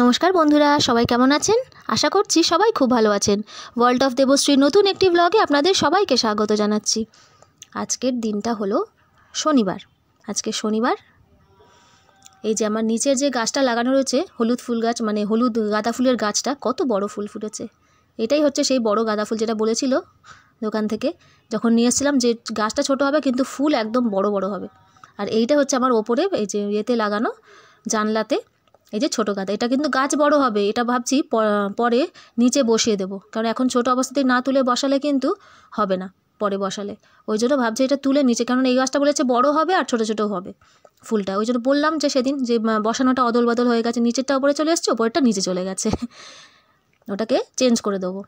নমস্কার বন্ধুরা সবাই কেমন আছেন আশা করছি সবাই খুব ভালো আছেন ওয়ার্ল্ড অফ দেবশ্রীর নতুন একটি ব্লগে আপনাদের সবাইকে স্বাগত জানাচ্ছি আজকের দিনটা হলো শনিবার আজকে শনিবার এই যে আমার নিচের যে গাছটা লাগানো রয়েছে হলুদ ফুল গাছ মানে হলুদ গাঁদা ফুলের গাছটা কত বড় ফুল ফুটেছে এটাই হচ্ছে সেই বড় গাঁদা ফুল যেটা বলেছিল দোকান থেকে যখন নিয়ে এসেছিলাম যে গাছটা ছোট হবে কিন্তু ফুল একদম বড় বড় হবে আর এইটা হচ্ছে আমার ওপরে এই যে ইয়েতে লাগানো জানলাতে এই যে ছোটো গাদা এটা কিন্তু গাছ বড় হবে এটা ভাবছি পরে নিচে বসিয়ে দেব কারণ এখন ছোট অবস্থাতে না তুলে বসালে কিন্তু হবে না পরে বসালে ওই জন্য ভাবছি এটা তুলে নিচে কারণ এই গাছটা বলেছে বড় হবে আর ছোটো ছোটো হবে ফুলটা ওই জন্য বললাম যে সেদিন যে বসানোটা অদল বদল হয়ে গেছে নিচেরটা ওপরে চলে এসছে ওপরেরটা নিচে চলে গেছে ওটাকে চেঞ্জ করে দেবো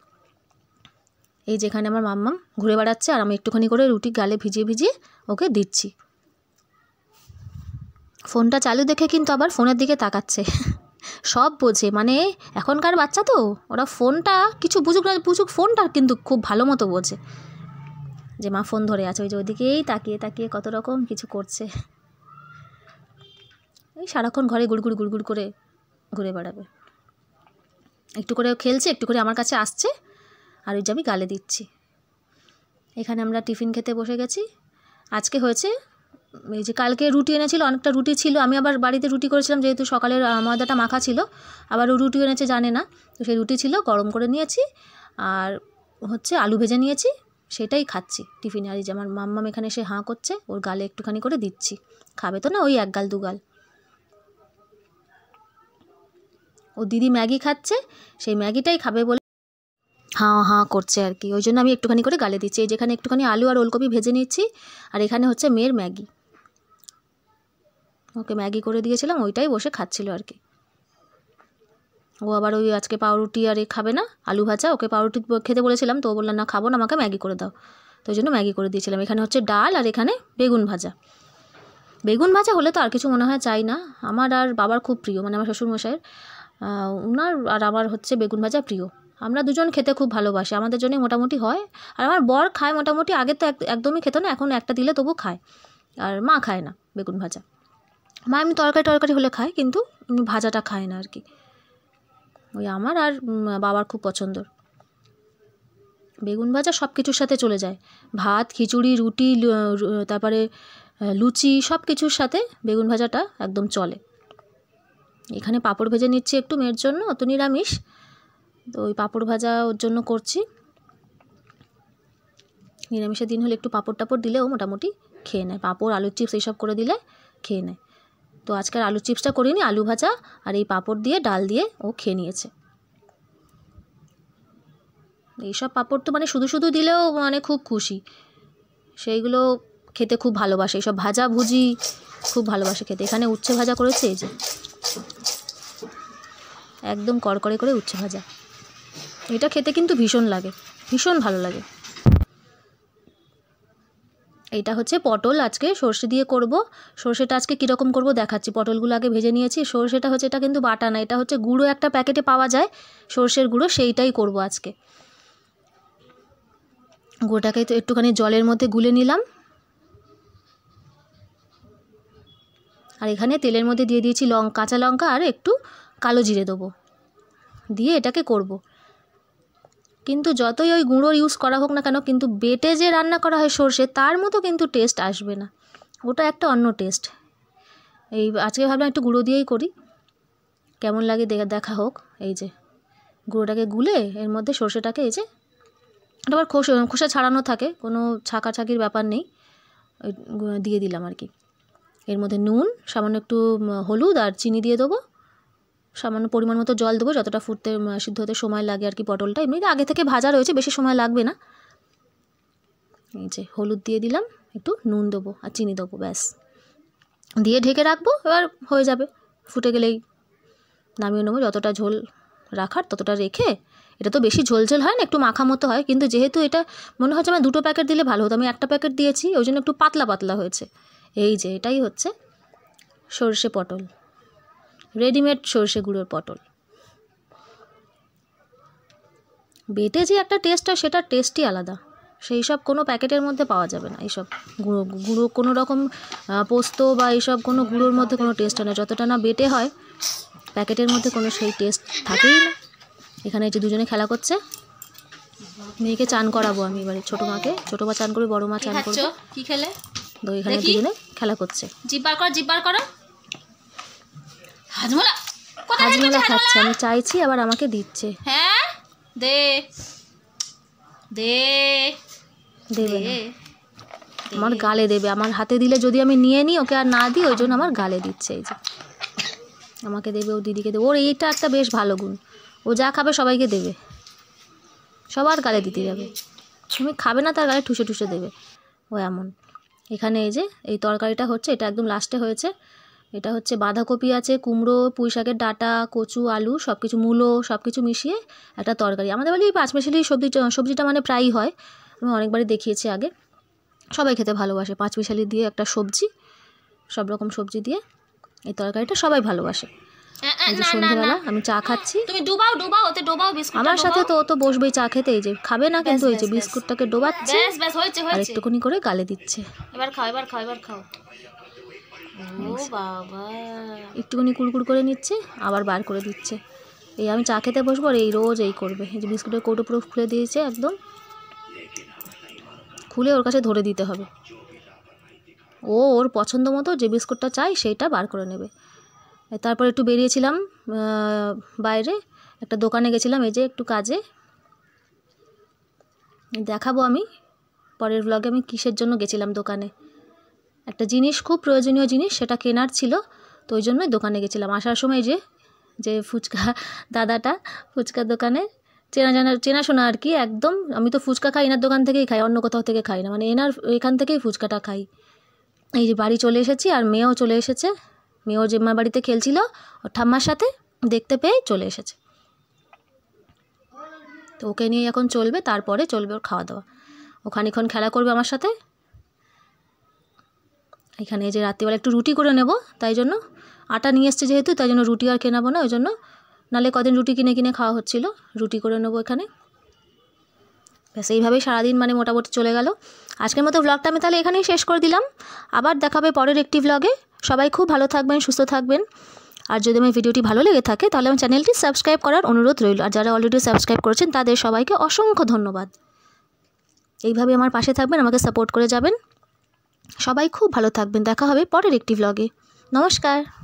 এই যেখানে আমার মাম্মাম ঘুরে বেড়াচ্ছে আর আমি একটুখানি করে রুটি গালে ভিজিয়ে ভিজিয়ে ওকে দিচ্ছি ফোনটা চালু দেখে কিন্তু আবার ফোনের দিকে তাকাচ্ছে সব বোঝে মানে এখনকার বাচ্চা তো ওরা ফোনটা কিছু বুঝুক না বুঝুক ফোনটা কিন্তু খুব ভালো মতো বোঝে যে মা ফোন ধরে আছে ওই যে ওইদিকেই তাকিয়ে তাকিয়ে কত রকম কিছু করছে ওই সারাক্ষণ ঘরে গুড়গুড় গুড়গুড় করে ঘুরে বেড়াবে একটু করে খেলছে একটু করে আমার কাছে আসছে আর ওই যে আমি গালে দিচ্ছি এখানে আমরা টিফিন খেতে বসে গেছি আজকে হয়েছে এই যে কালকে রুটি এনেছিল অনেকটা রুটি ছিল আমি আবার বাড়িতে রুটি করেছিলাম যেহেতু সকালের ময়দাটা মাখা ছিল আবার ও রুটি এনেছে জানে না তো সেই রুটি ছিল গরম করে নিয়েছি আর হচ্ছে আলু ভেজে নিয়েছি সেটাই খাচ্ছি টিফিনে আর যে আমার মাম্মাম এখানে এসে হাঁ করছে ওর গালে একটুখানি করে দিচ্ছি খাবে তো না ওই এক গাল দুগাল ও দিদি ম্যাগি খাচ্ছে সেই ম্যাগিটাই খাবে বলে হাঁ হাঁ করছে আর কি ওই জন্য আমি একটুখানি করে গালে দিচ্ছি এই যেখানে একটুখানি আলু আর ওলকপি ভেজে নিচ্ছি আর এখানে হচ্ছে মেয়ের ম্যাগি ওকে ম্যাগি করে দিয়েছিলাম ওইটাই বসে খাচ্ছিল আর কি ও আবার ওই আজকে পাউরুটি আর খাবে না আলু ভাজা ওকে পাউরুটি খেতে বলেছিলাম তো বললাম না খাবো না আমাকে ম্যাগি করে দাও তো ওই জন্য ম্যাগি করে দিয়েছিলাম এখানে হচ্ছে ডাল আর এখানে বেগুন ভাজা বেগুন ভাজা হলে তো আর কিছু মনে হয় চাই না আমার আর বাবার খুব প্রিয় মানে আমার শ্বশুরমশাইয়ের ওনার আর আমার হচ্ছে বেগুন ভাজা প্রিয় আমরা দুজন খেতে খুব ভালোবাসি আমাদের জন্যই মোটামুটি হয় আর আমার বর খায় মোটামুটি আগে তো একদমই খেত না এখন একটা দিলে তবু খায় আর মা খায় না বেগুন ভাজা মা এমনি তরকারি টরকারি হলে খায় কিন্তু এমনি ভাজাটা খায় না আর কি ওই আমার আর বাবার খুব পছন্দর বেগুন ভাজা সব কিছুর সাথে চলে যায় ভাত খিচুড়ি রুটি তারপরে লুচি সব কিছুর সাথে বেগুন ভাজাটা একদম চলে এখানে পাঁপড় ভেজে নিচ্ছি একটু মেয়ের জন্য অত নিরামিষ তো ওই পাঁপড় ভাজা ওর জন্য করছি নিরামিষের দিন হলে একটু পাঁপড় টাপড় দিলেও মোটামুটি খেয়ে নেয় পাঁপড় আলুর চিপস এইসব করে দিলে খেয়ে নেয় তো আজকের আলু চিপসটা করিনি আলু ভাজা আর এই পাঁপড় দিয়ে ডাল দিয়ে ও খেয়ে নিয়েছে এইসব পাঁপড় তো মানে শুধু শুধু দিলেও মানে খুব খুশি সেইগুলো খেতে খুব ভালোবাসে এইসব ভাজা ভুজি খুব ভালোবাসে খেতে এখানে উচ্ছে ভাজা করেছে এই যে একদম কড়কড়ে করে উচ্ছে ভাজা এটা খেতে কিন্তু ভীষণ লাগে ভীষণ ভালো লাগে এটা হচ্ছে পটল আজকে সর্ষে দিয়ে করব সর্ষেটা আজকে কীরকম করব দেখাচ্ছি পটলগুলো আগে ভেজে নিয়েছি সর্ষেটা হচ্ছে এটা কিন্তু বাটা না এটা হচ্ছে গুঁড়ো একটা প্যাকেটে পাওয়া যায় সর্ষের গুঁড়ো সেইটাই করব আজকে গুঁড়োটাকে তো একটুখানি জলের মধ্যে গুলে নিলাম আর এখানে তেলের মধ্যে দিয়ে দিয়েছি লঙ্কা কাঁচা লঙ্কা আর একটু কালো জিরে দেবো দিয়ে এটাকে করবো কিন্তু যতই ওই গুঁড়ো ইউজ করা হোক না কেন কিন্তু বেটে যে রান্না করা হয় সর্ষে তার মতো কিন্তু টেস্ট আসবে না ওটা একটা অন্য টেস্ট এই আজকে ভাবলাম একটু গুঁড়ো দিয়েই করি কেমন লাগে দেখা হোক এই যে গুঁড়োটাকে গুলে এর মধ্যে সর্ষেটাকে এই যে আবার খোসা খোসা ছাড়ানো থাকে কোনো ছাকাছাকির ব্যাপার নেই দিয়ে দিলাম আর কি এর মধ্যে নুন সামান্য একটু হলুদ আর চিনি দিয়ে দেবো সামান্য পরিমাণ মতো জল দেবো যতটা ফুটতে সিদ্ধ হতে সময় লাগে আর কি পটলটা এমনিতে আগে থেকে ভাজা রয়েছে বেশি সময় লাগবে না এই যে হলুদ দিয়ে দিলাম একটু নুন দেবো আর চিনি দেবো ব্যাস দিয়ে ঢেকে রাখবো এবার হয়ে যাবে ফুটে গেলেই নামিয়ে নেবো যতটা ঝোল রাখার ততটা রেখে এটা তো বেশি ঝোলঝোল হয় না একটু মাখা মতো হয় কিন্তু যেহেতু এটা মনে হচ্ছে আমার দুটো প্যাকেট দিলে ভালো হতো আমি একটা প্যাকেট দিয়েছি ওই জন্য একটু পাতলা পাতলা হয়েছে এই যে এটাই হচ্ছে সর্ষে পটল রেডিমেড সর্ষে গুঁড়োর পটল বেটে যে একটা টেস্ট হয় সেটার টেস্টই আলাদা সেই সব কোনো প্যাকেটের মধ্যে পাওয়া যাবে না এইসব গুঁড়ো গুঁড়ো কোনো রকম পোস্ত বা এইসব কোনো গুঁড়োর মধ্যে কোনো টেস্ট হয় না যতটা না বেটে হয় প্যাকেটের মধ্যে কোনো সেই টেস্ট থাকেই না এখানে যে দুজনে খেলা করছে মেয়েকে চান করাবো আমি এবারে ছোটো মাকে ছোটো মা চান করবে বড়ো মা চান করবো কি খেলে তো এখানে দুজনে খেলা করছে জিব্বার করো জিব্বার করো হাজমলা হাজমলা খাচ্ছে আমি চাইছি আবার আমাকে দিচ্ছে হ্যাঁ দে দে দেবে আমার গালে দেবে আমার হাতে দিলে যদি আমি নিয়ে নিই ওকে আর না দিই ওই জন্য আমার গালে দিচ্ছে এই যে আমাকে দেবে ও দিদিকে দেবে ওর এইটা একটা বেশ ভালো গুণ ও যা খাবে সবাইকে দেবে সবার গালে দিতে যাবে তুমি খাবে না তার গালে ঠুসে ঠুসে দেবে ও এমন এখানে এই যে এই তরকারিটা হচ্ছে এটা একদম লাস্টে হয়েছে এটা হচ্ছে বাঁধাকপি আছে কুমড়ো পুঁই শাকের ডাটা কচু আলু সব কিছু মূলো সব কিছু মিশিয়ে একটা তরকারি আমাদের বাড়ি এই পাঁচমিশালি সবজি সবজিটা মানে প্রায়ই হয় আমি অনেকবারই দেখিয়েছি আগে সবাই খেতে ভালোবাসে পাঁচমিশালি দিয়ে একটা সবজি সব রকম সবজি দিয়ে এই তরকারিটা সবাই ভালোবাসে সন্ধ্যাবেলা আমি চা খাচ্ছি তুমি ডোবাও আমার সাথে তো তো বসবেই চা খেতে এই যে খাবে না কিন্তু এই যে বিস্কুটটাকে ডোবাচ্ছে একটুখানি করে গালে দিচ্ছে এবার খাও এবার খাও এবার খাও একটুখানি কুড়কুড় করে নিচ্ছে আবার বার করে দিচ্ছে এই আমি চা খেতে বসবো আর এই রোজ এই করবে এই যে বিস্কুটের কৌটো পুরো খুলে দিয়েছে একদম খুলে ওর কাছে ধরে দিতে হবে ও ওর পছন্দ মতো যে বিস্কুটটা চাই সেইটা বার করে নেবে তারপর একটু বেরিয়েছিলাম বাইরে একটা দোকানে গেছিলাম এই যে একটু কাজে দেখাবো আমি পরের ব্লগে আমি কিসের জন্য গেছিলাম দোকানে একটা জিনিস খুব প্রয়োজনীয় জিনিস সেটা কেনার ছিল তো ওই জন্যই দোকানে গেছিলাম আসার সময় যে যে ফুচকা দাদাটা ফুচকার দোকানে চেনা জানা চেনাশোনা আর কি একদম আমি তো ফুচকা খাই এনার দোকান থেকেই খাই অন্য কোথাও থেকে খাই না মানে এনার এখান থেকেই ফুচকাটা খাই এই যে বাড়ি চলে এসেছি আর মেয়েও চলে এসেছে মেয়েও জেম্মার বাড়িতে খেলছিল ওর ঠাম্মার সাথে দেখতে পেয়ে চলে এসেছে তো ওকে নিয়ে এখন চলবে তারপরে চলবে ওর খাওয়া দাওয়া ওখানে খেলা করবে আমার সাথে এখানে যে রাত্রিবেলা একটু রুটি করে নেব তাই জন্য আটা নিয়ে এসছে যেহেতু তাই জন্য রুটি আর কেনাবো না ওই জন্য নালে কদিন রুটি কিনে কিনে খাওয়া হচ্ছিল রুটি করে নেবো এখানে ব্যাস এইভাবেই সারাদিন মানে মোটামুটি চলে গেল আজকের মতো ব্লগটা আমি তাহলে এখানেই শেষ করে দিলাম আবার দেখাবে পরের একটি ব্লগে সবাই খুব ভালো থাকবেন সুস্থ থাকবেন আর যদি আমার ভিডিওটি ভালো লেগে থাকে তাহলে আমার চ্যানেলটি সাবস্ক্রাইব করার অনুরোধ রইল আর যারা অলরেডি সাবস্ক্রাইব করেছেন তাদের সবাইকে অসংখ্য ধন্যবাদ এইভাবে আমার পাশে থাকবেন আমাকে সাপোর্ট করে যাবেন সবাই খুব ভালো থাকবেন দেখা হবে পরের একটি ব্লগে নমস্কার